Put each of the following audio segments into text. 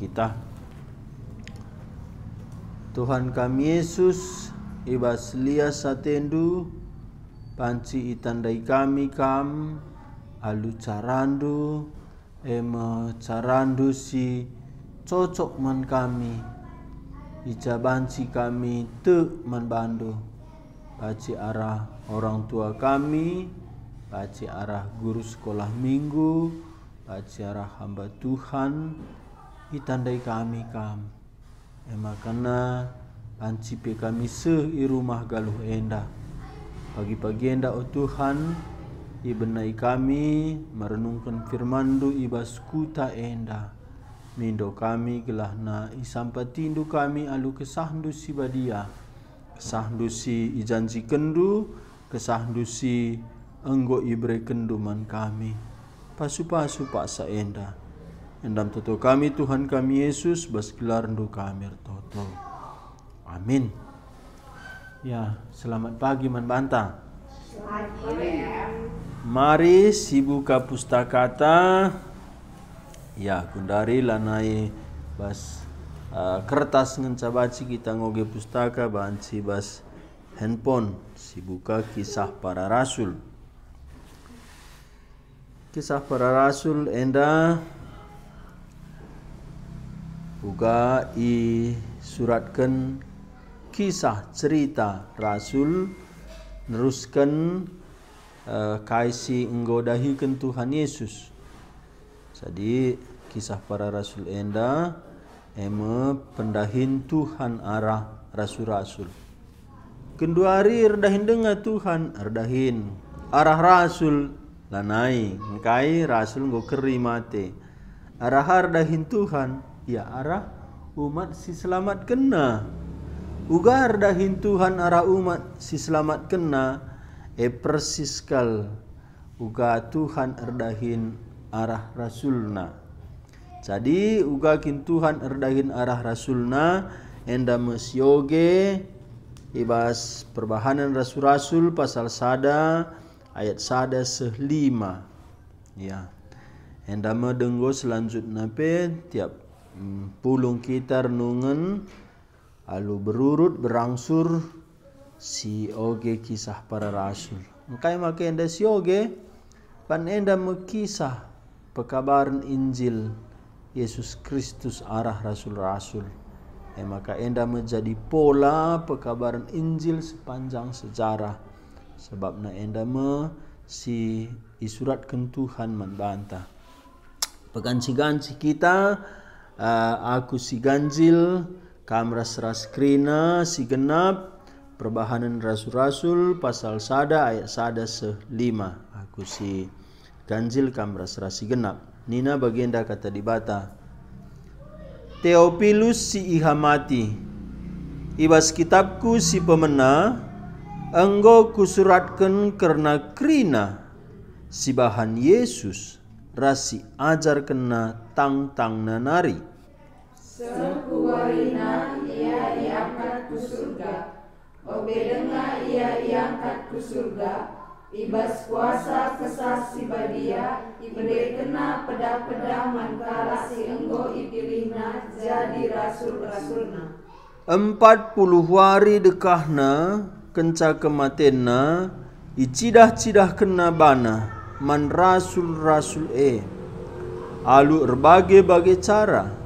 kita. Tuhan kami Yesus, Ibas lia satendu, panci itandai kami kam, alu carandu, ema carandu si cocok man kami, ija banci kami te man bandu, baci arah orang tua kami, baci arah guru sekolah minggu, baci arah hamba Tuhan, hitandai kami kam emakana eh, ancipe kami se i rumah galuh enda pagi-pagi enda o Tuhan ibenai kami merenungkan Firman firmandu ibaskuta enda mindo kami gelahna isampatindu kami alu kesahdu si badia kesahdu si ijanji kendu kesahdu si enggo ibre kenduman kami pasu-pasu paksa enda Endam toto kami Tuhan kami Yesus basgelar rendu kami toto. Amin. Ya, selamat pagi Man Bantang. Mari sibuka pustakata. Ya, kundari lanai bas uh, kertas ngencabaci kita ngoge pustaka banci bas handphone sibuka kisah para rasul. Kisah para rasul Endah buka i suratkan kisah cerita Rasul neruskan uh, kaisi enggodahikan Tuhan Yesus. Jadi kisah para Rasul enda ema pendahin Tuhan arah Rasul-Rasul. Kedua hari dengar Tuhan, erdahin arah Rasul lanai, engkai Rasul go mate Arah erdahin Tuhan, Ya arah umat si selamat kena. Ugar dahin Tuhan arah umat si selamat kena, e persiskal uga Tuhan erdahin arah rasulna. Jadi uga kin Tuhan erdahin arah rasulna, enda mesioge ibas perbahanan rasul-rasul pasal sada ayat sada sehlima. Ya. Enda mendenggo selanjutnya pe tiap pulung kita renungan alu berurut berangsur si oge kisah para rasul engkai make anda si oge pan anda mekisah pekabaran injil Yesus Kristus arah rasul-rasul e maka anda menjadi pola pekabaran injil sepanjang sejarah sebab na anda me si isurat kentuhan membantah pegansi-gansi kita uh, aku si ganjil kamras krina, si genap perbahanan rasul-rasul pasal sada ayat sada selima aku si ganjil kamras si genap nina bagenda kata dibata Teopilus si mati. ibas kitabku si pemena enggo kusuratkan karena krina si bahan Yesus rasi ajar kena tang tang nanari Sengkuwarina ia diangkat ke surga. Obedenga ia diangkat ke surga. Ibas kuasa kesas si badia, ibe kena peda-peda mankala si enggo ipilihna jadi rasul-rasulna. Empat puluh hari dekahna, kenca kematenna, icidah-cidah kena bana, man rasul-rasul e. Alu berbagai-bagai cara,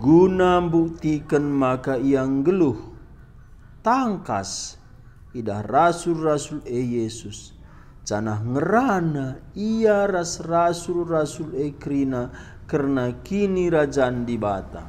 guna buktikan maka yang geluh tangkas idah rasul-rasul e Yesus canah ngerana ia ras rasul-rasul e krina karena kini rajaan di bata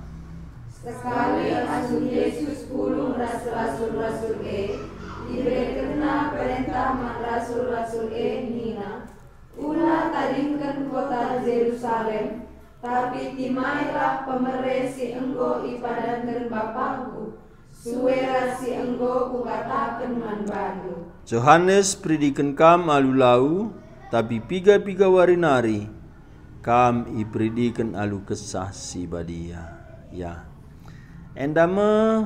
sekali asun Yesus pulung ras rasul-rasul e diberkena perintah man rasul-rasul e nina ulah taringkan kota Yerusalem tapi timailah pemeresi enggo ibadan gerbapaku suerasi enggo kukatakan manbanu Johannes predikan kam alulau, tapi piga-piga warinari kam ipredikan alu kesah si badia ya endama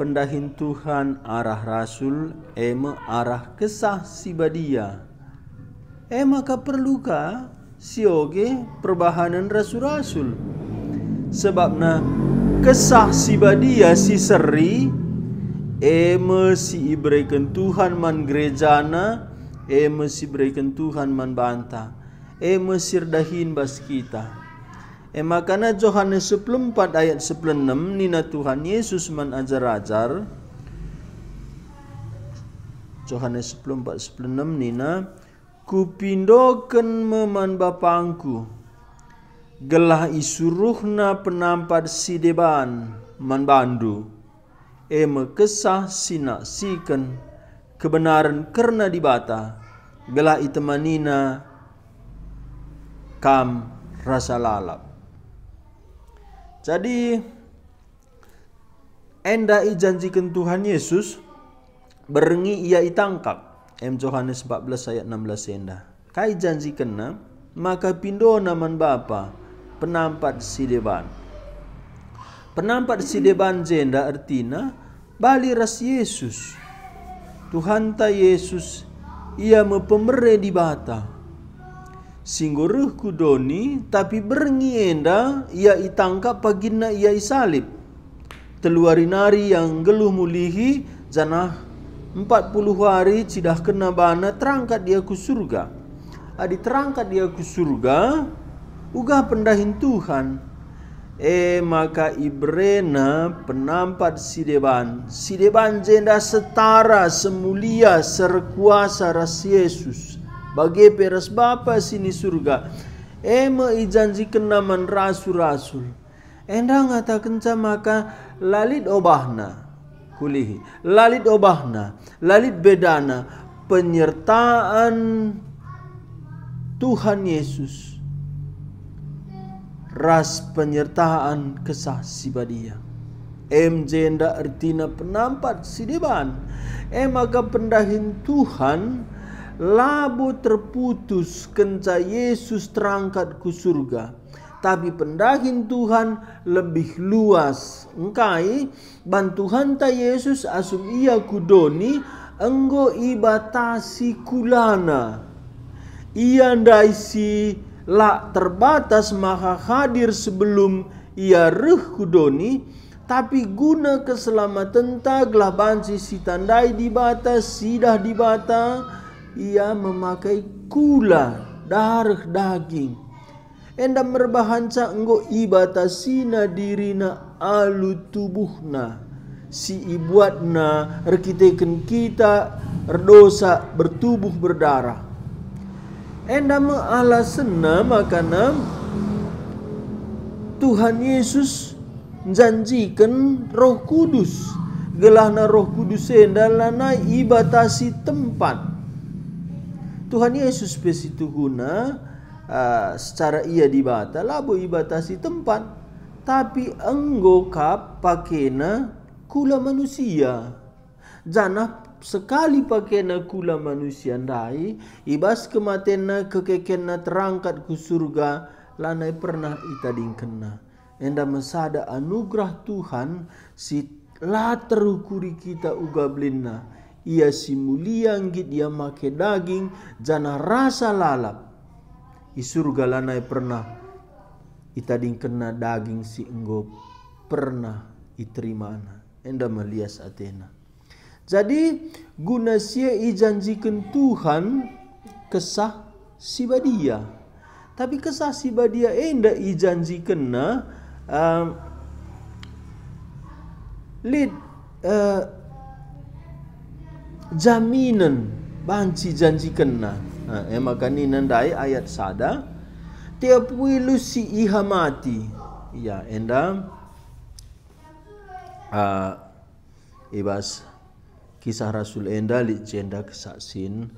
pendahin Tuhan arah rasul ema arah kesah si badia ema ka perlukah sioge perbahanan rasul-rasul sebabnya kesah si badia ya, si seri eme si ibrekan Tuhan man gerejana eme si ibrekan Tuhan man banta eme sirdahin bas kita E makana Yohanes 14 ayat 16 nina Tuhan Yesus man ajar-ajar Yohanes 14 sebelum 16 nina kupindoken meman bapangku gelah isuruhna penampar sideban manbandu eme kesah sinaksiken kebenaran karena dibata gelah itemanina kam rasa lalap jadi enda ijanjikan Tuhan Yesus berengi ia itangkap M Johannes 14 ayat 16 senda. Kai janji kena maka pindo naman bapa penampat sideban. Penampat sideban jenda artina bali ras Yesus. Tuhan ta Yesus ia mepemere di bata. Singguruh kudoni tapi berengi enda ia itangkap pagina ia isalib. Teluarinari yang geluh mulihi janah puluh hari tidak kena bana terangkat dia ke surga. Adi terangkat dia ke surga, uga pendahin Tuhan. Eh maka Ibrena penampat Sideban. Sideban jenda setara semulia serkuasa ras Yesus. Bagi peras Bapa sini surga. Eh ma ijanji kenaman rasul-rasul. Enda ngatakan maka lalit obahna kulihi lalit obahna lalit bedana penyertaan Tuhan Yesus ras penyertaan kesah sibadia MJ ndak artina penampat M maka pendahin Tuhan labu terputus kenca Yesus terangkat ke surga tapi pendahin Tuhan lebih luas. Engkai bantuhan ta Yesus asum ia kudoni enggo ibatasi kulana. Ia ndai si la terbatas maka hadir sebelum ia reh kudoni tapi guna keselamatan taglah bansi si tandai di bata sidah di ia memakai kula darah daging enda merbahanca enggo ibatasina dirina alu tubuhna si ibuatna rekiteken kita erdosa bertubuh berdarah enda maalasena makana Tuhan Yesus janjikan roh kudus gelahna roh kudus endalana ibatasi tempat Tuhan Yesus guna uh, secara ia dibata labu ibatasi tempat tapi enggokap kap pakena kula manusia jana sekali pakena kula manusia ndai ibas kematena kekekena terangkat ku surga lanai pernah ita kena enda mesada anugerah Tuhan si terukuri kita uga blina ia si mulia git ia make daging jana rasa lalap surga lanai pernah itading kena daging si enggo pernah diterima ana enda melias atena jadi guna sia ijanjikan Tuhan kesah si badia tapi kesah si badia enda ijanjikan na uh, lid uh, jaminan banci janji kena. Ha, yang makan ni nandai ayat sada. Tiap wilu si iha mati. Ya, enda. Um, ha, uh, ibas. Kisah Rasul enda li jenda kesaksin.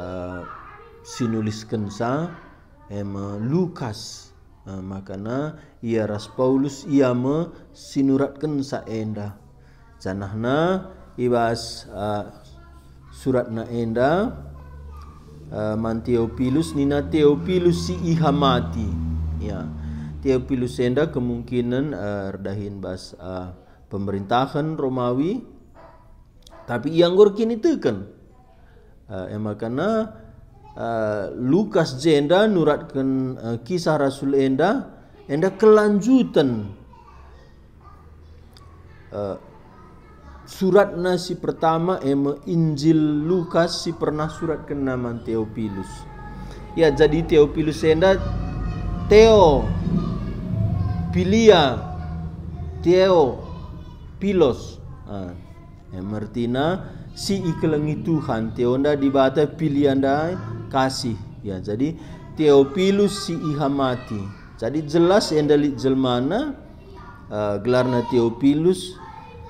Uh, ha, sinulis kensa. Ema Lukas. Uh, ha, makana ia ras Paulus ia me sinurat kensa enda. Janahna ibas uh, surat naenda uh, man teopilus nina teopilus si ihamati ya teopilus enda kemungkinan uh, redahin bas uh, pemerintahan romawi tapi yang gor kini tu kan uh, ema uh, lukas jenda nuratkan uh, kisah rasul enda enda kelanjutan uh, surat nasi pertama ema Injil Lukas si pernah surat ke nama Theophilus. Ya jadi Theophilus senda Theo Pilia Theo Pilos. Ha. Ah, Emertina si ikelengi Tuhan Theonda dibata pilihan dai kasih. Ya jadi Theophilus si ihamati. Jadi jelas yang dari jelmana uh, gelarna Theophilus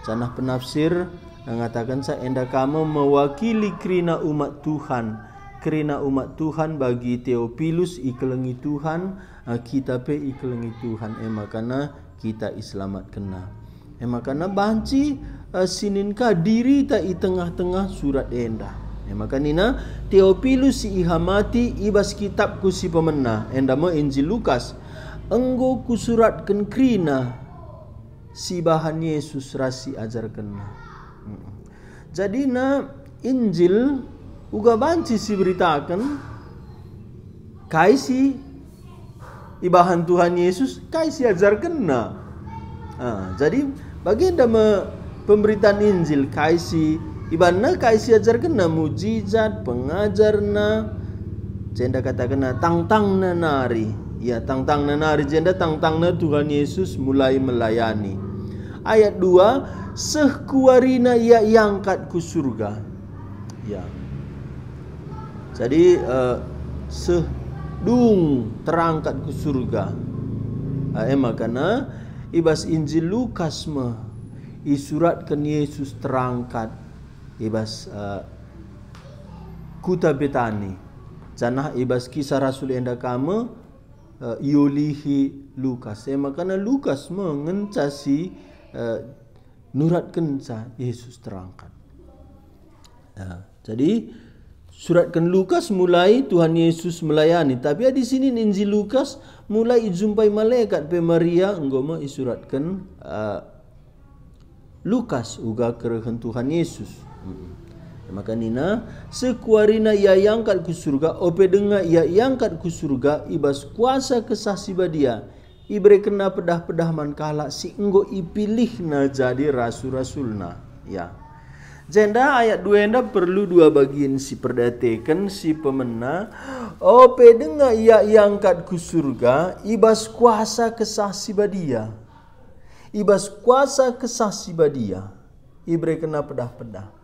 Canah penafsir mengatakan saya seenda kamu mewakili kerina umat Tuhan kerina umat Tuhan bagi Teopilus ikelengi Tuhan eh, kita pe ikelengi Tuhan emak eh, karena kita islamat kena emak eh, karena banci sininka diri tak i tengah-tengah surat enda eh makana Teopilus si ihamati ibas kitab kusi pemenah enda mo Injil Lukas enggo ku suratkan kerina si bahan Yesus rasi ajarkan kena. jadi na Injil uga banci si beritakan kai si ibahan Tuhan Yesus kai si ajarkan na ah, jadi bagi me pemberitaan Injil kai si na kai si ajarkan na mujizat pengajar na jenda katakan na tang na nari ya tang na nari jenda tang na Tuhan Yesus mulai melayani ayat 2 sekuarina ia yangkat ku surga ya jadi uh, eh, dung terangkat ke surga. Ah eh, uh, karena ibas Injil Lukas me i surat ke Yesus terangkat ibas uh, kuta betani. Jana ibas kisah Rasul enda kama uh, iolihi Lukas. Ema karena Lukas mengencasi me, Eh, nuratkan sah Yesus terangkan. Ya, jadi suratkan Lukas mulai Tuhan Yesus melayani. Tapi di sini Injil Lukas mulai jumpai malaikat pe Maria engkau isuratkan uh, eh, Lukas uga kerehan Tuhan Yesus. Hmm. Maka Nina sekuarina ia yangkat ke surga, ope dengar ia yangkat ke surga, ibas kuasa kesah dia ibre kena pedah-pedah man kala si enggo ipilih na jadi rasul-rasulna ya jenda ayat dua enda perlu dua bagian si perdateken si pemena oh pedenga ia iangkat ku surga ibas kuasa kesah si badia ibas kuasa kesah si badia ibre kena pedah-pedah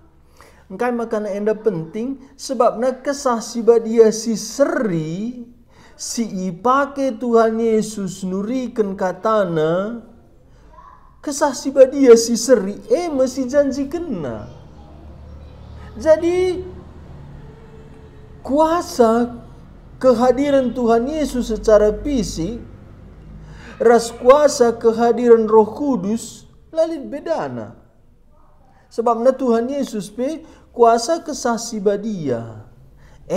engkai makan enda penting sebabnya kesah si badia si seri si ipake Tuhan Yesus nurikan katana kesah si badia ya si seri eme eh, masih janji kena jadi kuasa kehadiran Tuhan Yesus secara fisik ras kuasa kehadiran roh kudus lalit bedana sebabnya Tuhan Yesus pe kuasa kesah badia ya,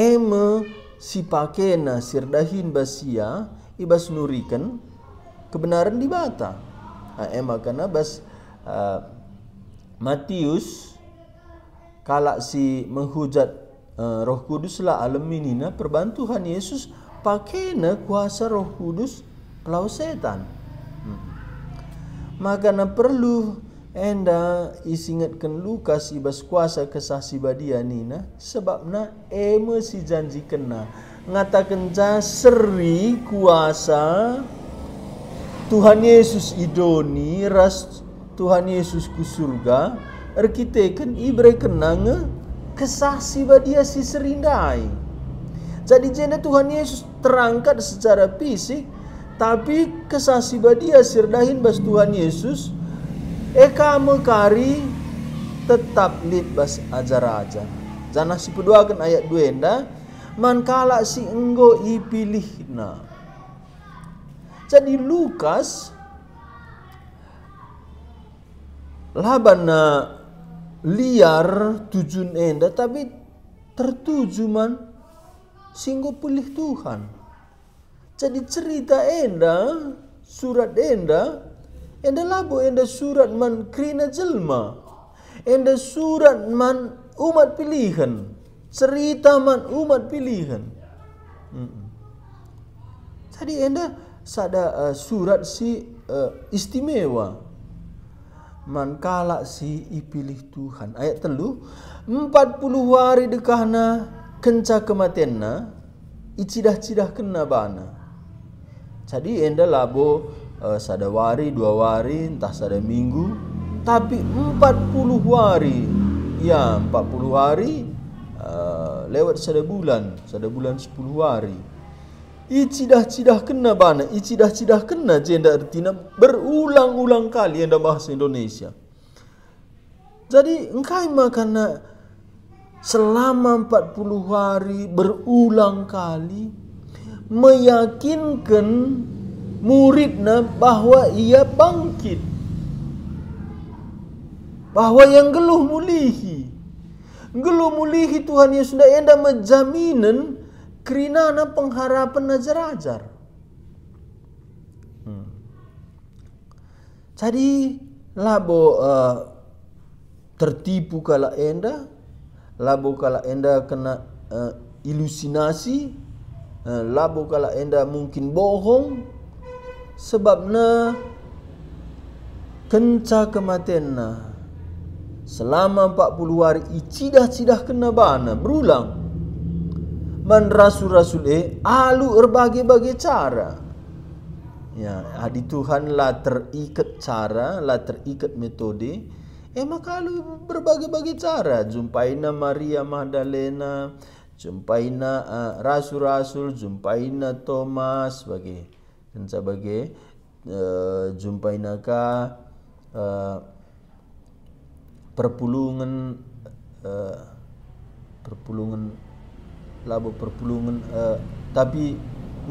ema eh, si sipakena sirdahin basia ibas nurikan kebenaran di nah, emak karena bas uh, Matius kalak si menghujat uh, roh kudus lah alaminina perbantuhan Yesus pakena kuasa roh kudus pelau setan hmm. maka na perlu enda isingatkan Lukas ibas kuasa kesah si badia nah, sebab sebabna eme si janji kena ngatakan ja seri kuasa Tuhan Yesus idoni ras Tuhan Yesus ku surga erkite kan ibre kena kesah si badia si serindai jadi jena Tuhan Yesus terangkat secara fisik tapi kesah si badia sirdahin bas Tuhan Yesus Eka mekari tetap libas aja-raja. Jangan si peduakan ayat duenda. Ya, Mankala si enggo ipilih na. Jadi Lukas labana liar tujuan enda tapi tertuju man singgo pilih Tuhan. Jadi cerita enda, surat enda Enda labo enda surat man krina jelma. Enda surat man umat pilihan. Cerita man umat pilihan. Hmm. Jadi enda sada uh, surat si uh, istimewa. Man kalak si ipilih Tuhan. Ayat telu. Empat puluh hari dekahna kenca kematenna. Icidah-cidah kena bana. Jadi enda labo uh, eh, sada wari dua wari entah sada minggu tapi 40 hari ya 40 hari uh, lewat sada bulan sada bulan 10 hari Icidah-cidah kena bana, icidah-cidah kena jenda artinya berulang-ulang kali anda bahasa Indonesia. Jadi engkau makana selama 40 hari berulang kali meyakinkan muridnya bahwa ia bangkit. Bahwa yang geluh mulihi. Geluh mulihi Tuhan Yesus sudah enda menjaminan kerinana pengharapan najar ajar Hmm. Jadi labo uh, eh, tertipu kala enda, labo kala enda kena uh, ilusinasi, uh, eh, labo kala enda mungkin bohong, sebabnya kenca kematianna selama 40 hari icidah-cidah kena bana berulang man rasul-rasul eh alu berbagai-bagai cara ya hadi Tuhan lah terikat cara lah terikat metode eh maka alu berbagai-bagai cara jumpaina Maria Magdalena jumpaina uh, eh, rasul-rasul jumpaina Thomas sebagainya dan sebagai uh, eh, jumpai naga uh, eh, perpulungan uh, perpulungan labo perpulungan uh, tapi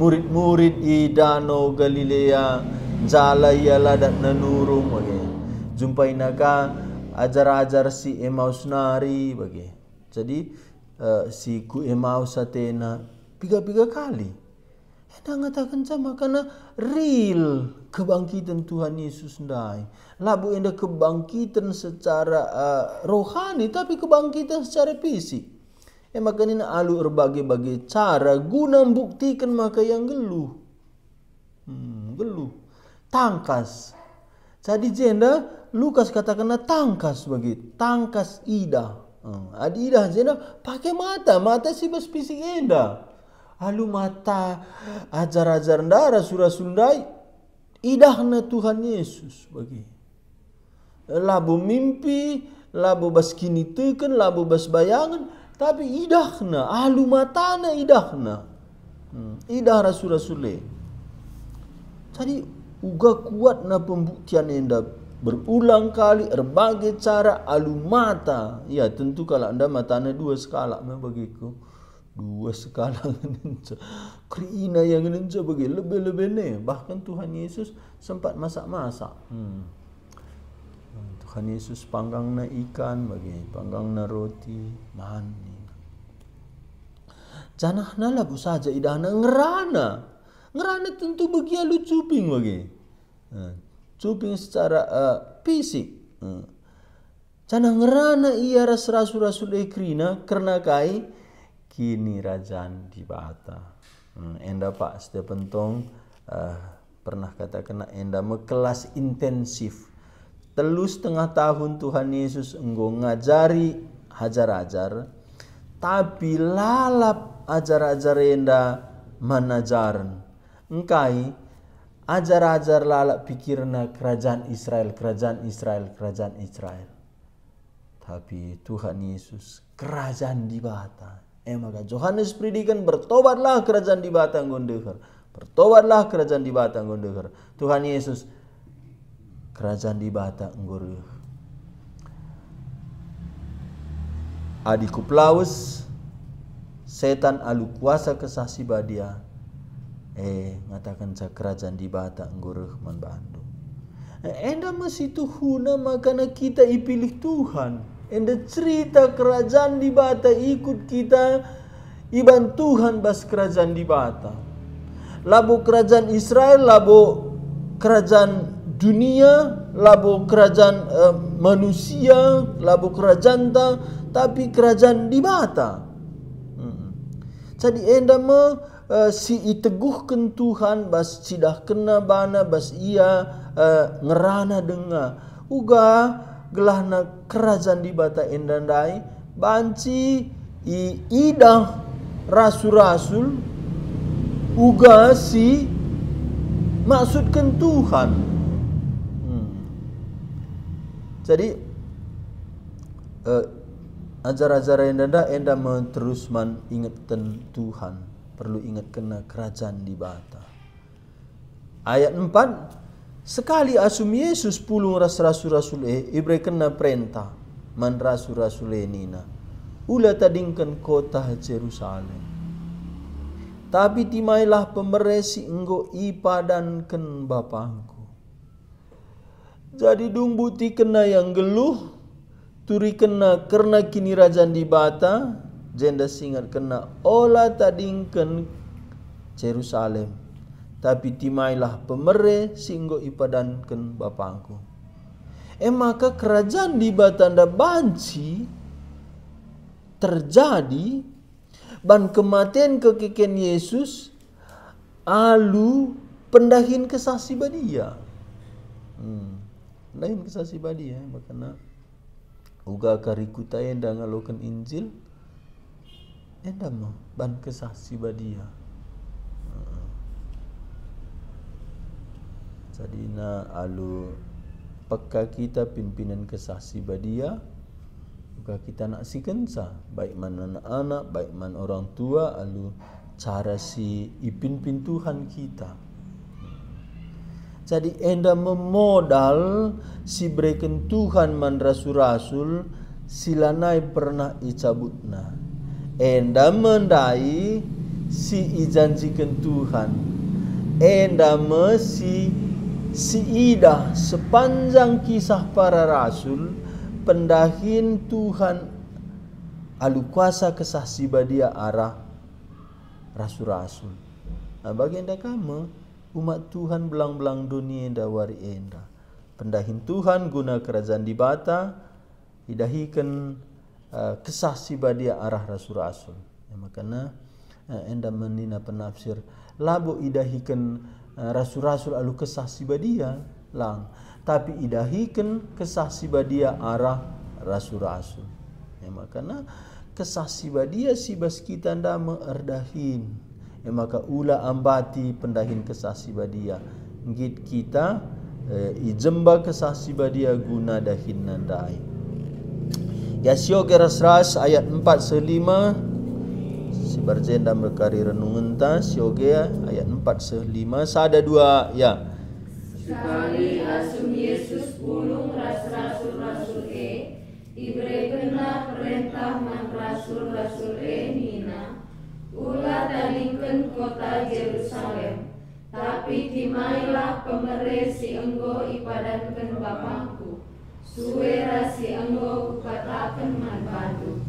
murid-murid i danau Galilea jala ialah dan nanurung bagi jumpai naga ajar-ajar si Emmaus nari bagi jadi uh, si ku Emmaus atena piga-piga kali Hendak mengatakan sama karena real kebangkitan Tuhan Yesus ndai. Labu enda kebangkitan secara uh, rohani tapi kebangkitan secara fisik. Eh makanya alu berbagai-bagai cara guna buktikan maka yang geluh. Hmm, geluh. Tangkas. Jadi jenda Lukas katakanlah tangkas begitu. Tangkas ida. Hmm, ada ida jenda pakai mata. Mata sibas fisik enda halu mata ajar-ajar ndara surah sundai idahna Tuhan Yesus bagi labu mimpi labu bas kini teken labu bas bayangan tapi idahna mata na idahna hmm. idah rasul rasule jadi uga kuat na pembuktian enda berulang kali berbagai cara alu mata ya tentu kalau anda matanya dua skala membagiku dua sekalangan kerina yang nenca bagi lebih-lebih ni bahkan Tuhan Yesus sempat masak-masak hmm. Tuhan Yesus panggang na ikan bagi panggang na roti mani janah na bu, saja idah ngerana ngerana tentu bagi lu cuping bagi hmm. cuping secara uh, fisik hmm. janah ngerana ia ras rasul-rasul ekrina karena kai kini rajan di bata hmm, enda pak setiap pentung uh, eh, pernah katakan enda mekelas intensif telus setengah tahun Tuhan Yesus enggo ngajari hajar-hajar tapi lalap ajar-ajar enda manajaran engkai ajar-ajar lalap pikirna kerajaan Israel kerajaan Israel kerajaan Israel tapi Tuhan Yesus kerajaan di bata Eh maka Johannes predikan bertobatlah kerajaan di batang gondeker. Bertobatlah kerajaan di batang gondeker. Tuhan Yesus kerajaan di batang gondeker. Adikku kuplaus setan alu kuasa kesasi badia eh mengatakan sa kerajaan di batang goreh man Bandung. Eh, enda masih tuhuna makana kita ipilih Tuhan. And the cerita kerajaan di bata ikut kita iban Tuhan bas kerajaan di bata. Labu kerajaan Israel, labu kerajaan dunia, labu kerajaan uh, manusia, labu kerajaan ta, tapi kerajaan di bata. Jadi enda me uh, si iteguhkan Tuhan bas sidah kena bana bas ia uh, ngerana dengar. Uga gelahna kerajaan di bata endandai banci i idah rasul-rasul uga si maksudkan Tuhan hmm. jadi eh, ajar-ajar endanda enda terusman ingatkan Tuhan perlu ingat kena kerajaan di bata ayat 4 Sekali asum Yesus pulung ras rasul rasul eh ibre kena perintah man rasul rasul e eh, nina. Ula tadingkan kota Jerusalem. Tapi timailah pemeresi enggo ipadankan bapangku. Jadi dung buti kena yang geluh, turi kena karena kini rajan di bata, jenda singar kena ola tadingken Jerusalem tapi timailah pemere singgo ipadankan bapakku. Eh maka kerajaan di Batanda Banci terjadi ban kematian kekeken Yesus alu pendahin kesasi badia. Hmm. Pendahin kesasi badia makanya uga karikuta yang dah ngalokan Injil endam eh, ban kesasi badia. sadina alu peka kita pimpinan kesasi badia maka kita nak si kensa baik mana anak-anak baik mana orang tua alu cara si ipimpin Tuhan kita jadi anda memodal si breken Tuhan man rasul-rasul silanai pernah icabutna. anda mendai si ijanjikan Tuhan. anda mesi Siidah sepanjang kisah para rasul pendahin Tuhan alu kuasa kesah sibadia arah rasul-rasul. Nah, bagi anda kamu umat Tuhan belang-belang dunia anda wari anda. Pendahin Tuhan guna kerajaan di bata hidahikan uh, kesah sibadia arah rasul-rasul. Ya, makanya uh, eh, anda menina penafsir labu idahikan Eh, rasul-rasul alu kesah sibadia lang tapi idahikan kesah sibadia arah rasul-rasul ya makna kesah sibadia sibas kita nda mengerdahin. ya maka ula ambati pendahin kesah sibadia ngit kita eh, ijemba kesah sibadia guna dahin nandai ya sio keras ras ayat 4 selima barzenda berkari renungan tas yoga ayat 4 se-5 sada 2 ya sekali asum Yesus pulung ras rasul rasul e ibre kena perintah man rasul rasul e nina ula talingken kota Yerusalem tapi timailah pemere si enggo ipadankan bapakku suwe rasi enggo kukatakan man badu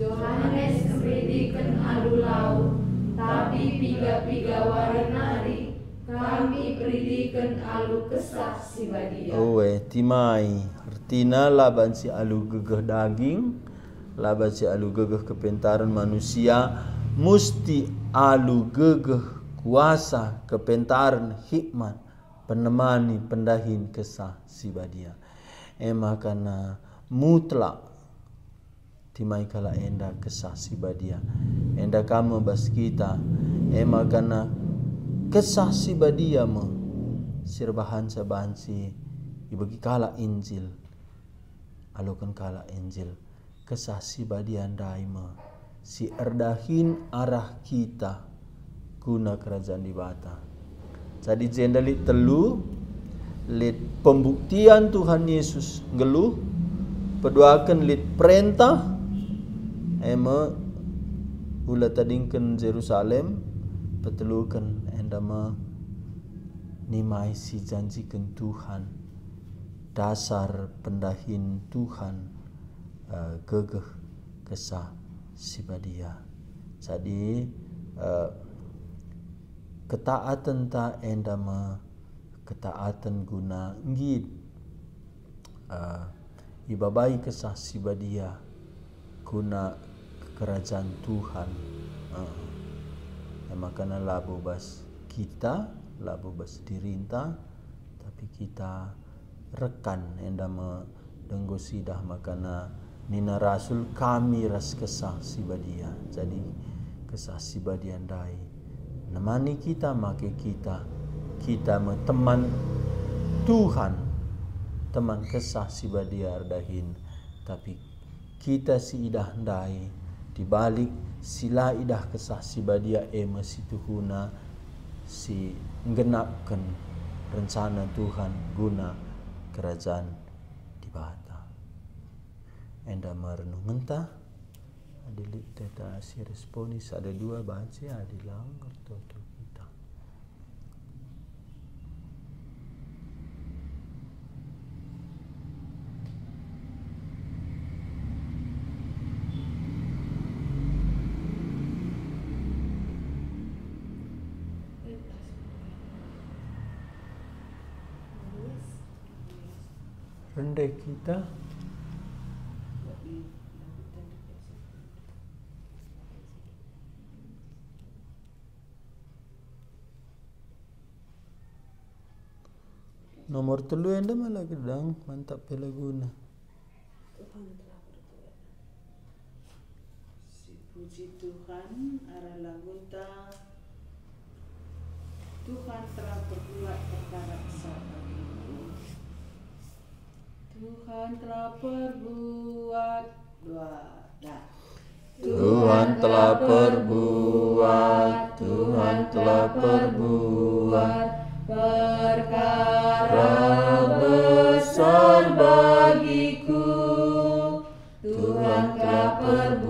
Johannes kepridikan adu lau, tapi piga-piga warnari, kami pridikan alu kesah si badia. Owe, timai, artinya laban si alu gegeh daging, laban si alu gegeh kepintaran manusia, mesti alu gegeh kuasa, kepintaran, hikmat, penemani, pendahin kesah si badia. Emakana mutlak timaikala enda kesasi badia enda kama baskita ema kana kesasi badia me sirbahan sabansi ibagi kala injil alukan kala injil kesasi badia daima si erdahin arah kita guna kerajaan di bata jadi jendali telu lit pembuktian Tuhan Yesus ngeluh peduakan lid perintah ema ula tadingkan Jerusalem petelukan endama nimai si janjikan Tuhan dasar pendahin Tuhan uh, eh, gegeh kesah sibadia jadi uh, ketaatan ta endama ketaatan guna ngid uh, ibabai kesah sibadia guna kerajaan Tuhan. Uh, makanya labu bas kita, labu bas dirinta, tapi kita rekan endama denggo sidah makanya nina rasul kami ras kesah sibadia. Jadi kesah sibadia dai nemani kita make kita kita teman Tuhan teman kesah sibadia ardahin tapi kita si idah dai balik sila idah kesah si badia ema si tuhuna si genapkan rencana Tuhan guna kerajaan di bata enda merenung entah adilit teta si responis ada dua baca adilang kertotu kita Nomor telu yang malah gedang mantap pelaguna. Si puji Tuhan arah lagunta Tuhan telah berbuat perkara besar bagimu. Tuhan telah perbuat Nah. Tuhan telah perbuat, Tuhan telah perbuat perkara besar bagiku. Tuhan telah perbuat.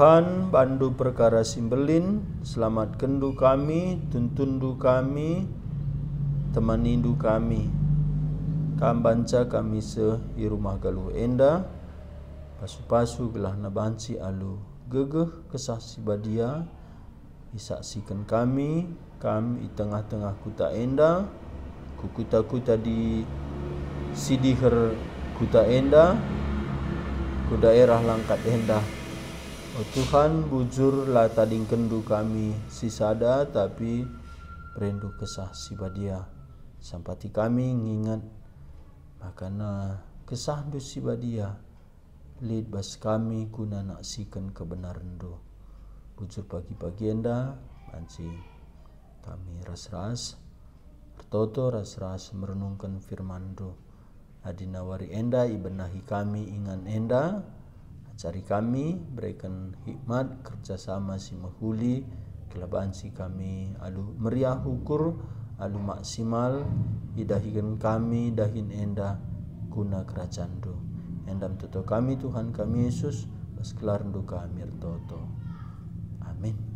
Tuhan, bandu perkara simbelin, selamat kendu kami, tuntun du kami, temani du kami. Kam banca kami se di rumah galuh enda, pasu-pasu gelah nabansi alu, gegeh kesah si badia, isaksikan kami, kam di tengah-tengah kuta enda, kukuta-kuta di sidiher kuta enda, ku daerah langkat endah Oh Tuhan bujur lah tading kendu kami sada tapi rindu kesah sibadia sampati kami ngingat makana kesah du badia. lid bas kami guna naksikan kebenaran do bujur pagi-pagi anda mancing kami ras-ras Toto ras-ras merenungkan firman do adinawari enda ibenahi kami ingan enda Cari kami, berikan hikmat, kerjasama si mahuli, kelabahan si kami, alu meriah hukur, alu maksimal, idahikan kami, dahin endah, guna kerajaan do. Endam tuto kami, Tuhan kami Yesus, pas kelar do kami, toto. Amin.